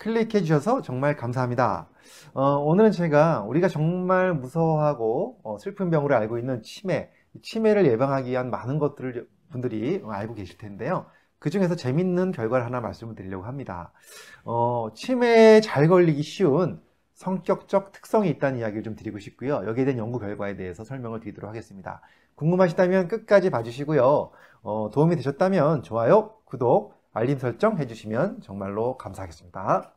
클릭해 주셔서 정말 감사합니다. 어, 오늘은 제가 우리가 정말 무서워하고 어, 슬픈 병으로 알고 있는 치매, 치매를 예방하기 위한 많은 것들을 분들이 알고 계실 텐데요. 그 중에서 재밌는 결과를 하나 말씀을 드리려고 합니다. 어, 치매에 잘 걸리기 쉬운 성격적 특성이 있다는 이야기를 좀 드리고 싶고요. 여기에 대한 연구 결과에 대해서 설명을 드리도록 하겠습니다. 궁금하시다면 끝까지 봐주시고요. 어, 도움이 되셨다면 좋아요, 구독, 알림 설정 해주시면 정말로 감사하겠습니다.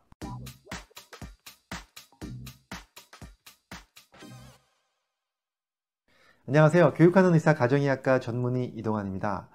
안녕하세요. 교육하는 의사 가정의학과 전문의 이동환입니다.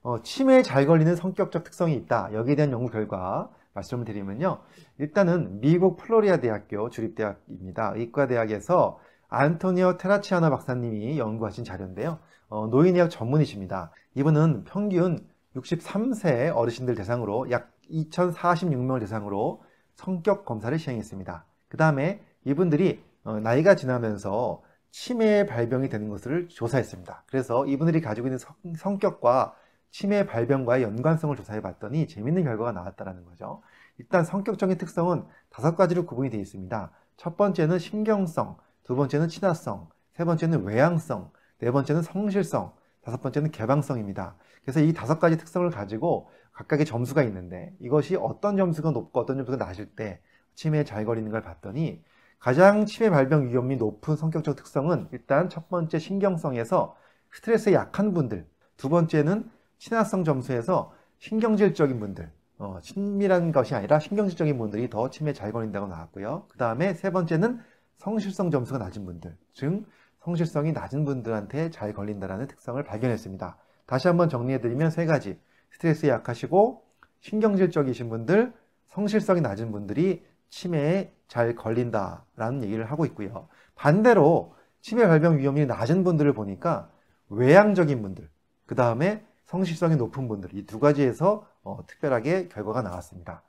어, 치매에 잘 걸리는 성격적 특성이 있다. 여기에 대한 연구 결과 말씀을 드리면요. 일단은 미국 플로리아 대학교 주립대학입니다. 의과대학에서 안토니오 테라치아나 박사님이 연구하신 자료인데요. 어, 노인의학 전문이십니다. 이분은 평균 63세 어르신들 대상으로 약 2,046명을 대상으로 성격 검사를 시행했습니다. 그 다음에 이분들이 어, 나이가 지나면서 치매 발병이 되는 것을 조사했습니다. 그래서 이분들이 가지고 있는 성, 격과 치매 발병과의 연관성을 조사해 봤더니 재밌는 결과가 나왔다는 거죠. 일단 성격적인 특성은 다섯 가지로 구분이 되어 있습니다. 첫 번째는 신경성, 두 번째는 친화성, 세 번째는 외향성, 네 번째는 성실성, 다섯 번째는 개방성입니다. 그래서 이 다섯 가지 특성을 가지고 각각의 점수가 있는데 이것이 어떤 점수가 높고 어떤 점수가 낮을 때 치매에 잘 걸리는 걸 봤더니 가장 치매 발병 위험이 높은 성격적 특성은 일단 첫 번째 신경성에서 스트레스에 약한 분들 두 번째는 친화성 점수에서 신경질적인 분들 어, 친밀한 것이 아니라 신경질적인 분들이 더 치매 에잘 걸린다고 나왔고요 그 다음에 세 번째는 성실성 점수가 낮은 분들 즉 성실성이 낮은 분들한테 잘걸린다는 특성을 발견했습니다. 다시 한번 정리해드리면 세 가지. 스트레스에 약하시고 신경질적이신 분들, 성실성이 낮은 분들이 치매에 잘 걸린다라는 얘기를 하고 있고요. 반대로 치매 발병 위험이 낮은 분들을 보니까 외향적인 분들, 그 다음에 성실성이 높은 분들, 이 두 가지에서 어, 특별하게 결과가 나왔습니다.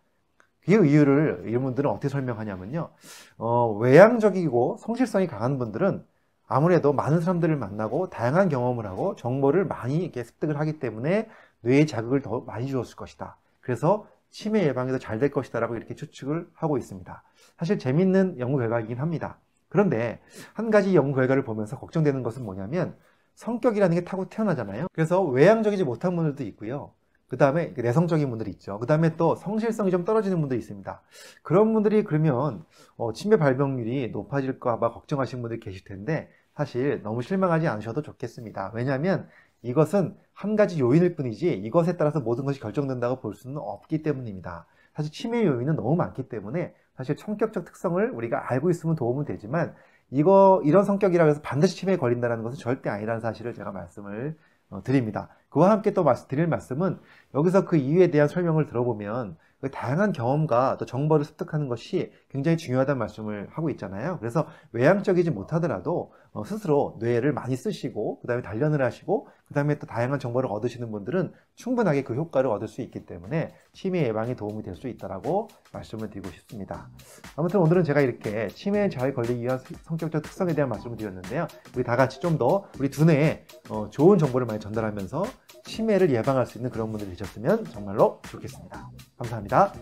그 이유를 이분들은 어떻게 설명하냐면요. 어, 외향적이고 성실성이 강한 분들은 아무래도 많은 사람들을 만나고 다양한 경험을 하고 정보를 많이 이렇게 습득을 하기 때문에 뇌에 자극을 더 많이 주었을 것이다. 그래서 치매 예방에도 잘 될 것이다라고 이렇게 추측을 하고 있습니다. 사실 재밌는 연구 결과이긴 합니다. 그런데 한 가지 연구 결과를 보면서 걱정되는 것은 뭐냐면 성격이라는 게 타고 태어나잖아요. 그래서 외향적이지 못한 분들도 있고요. 그 다음에 내성적인 분들이 있죠. 그 다음에 또 성실성이 좀 떨어지는 분들이 있습니다. 그런 분들이 그러면 어, 치매 발병률이 높아질까봐 걱정하시는 분들이 계실 텐데 사실 너무 실망하지 않으셔도 좋겠습니다. 왜냐하면 이것은 한 가지 요인일 뿐이지 이것에 따라서 모든 것이 결정된다고 볼 수는 없기 때문입니다. 사실 치매 요인은 너무 많기 때문에 사실 성격적 특성을 우리가 알고 있으면 도움은 되지만 이거 이런 성격이라 해서 반드시 치매에 걸린다는 것은 절대 아니라는 사실을 제가 말씀을 어, 드립니다. 그와 함께 또 드릴 말씀은 여기서 그 이유에 대한 설명을 들어보면 그 다양한 경험과 또 정보를 습득하는 것이 굉장히 중요하다는 말씀을 하고 있잖아요. 그래서 외향적이지 못하더라도 어, 스스로 뇌를 많이 쓰시고 그 다음에 단련을 하시고 그 다음에 또 다양한 정보를 얻으시는 분들은 충분하게 그 효과를 얻을 수 있기 때문에 치매 예방에 도움이 될 수 있다라고 말씀을 드리고 싶습니다. 아무튼 오늘은 제가 이렇게 치매에 잘 걸리기 위한 성격적 특성에 대한 말씀을 드렸는데요. 우리 다 같이 좀 더 우리 두뇌에 어, 좋은 정보를 많이 전달하면서 치매를 예방할 수 있는 그런 분들이 되셨으면 정말로 좋겠습니다. 감사합니다.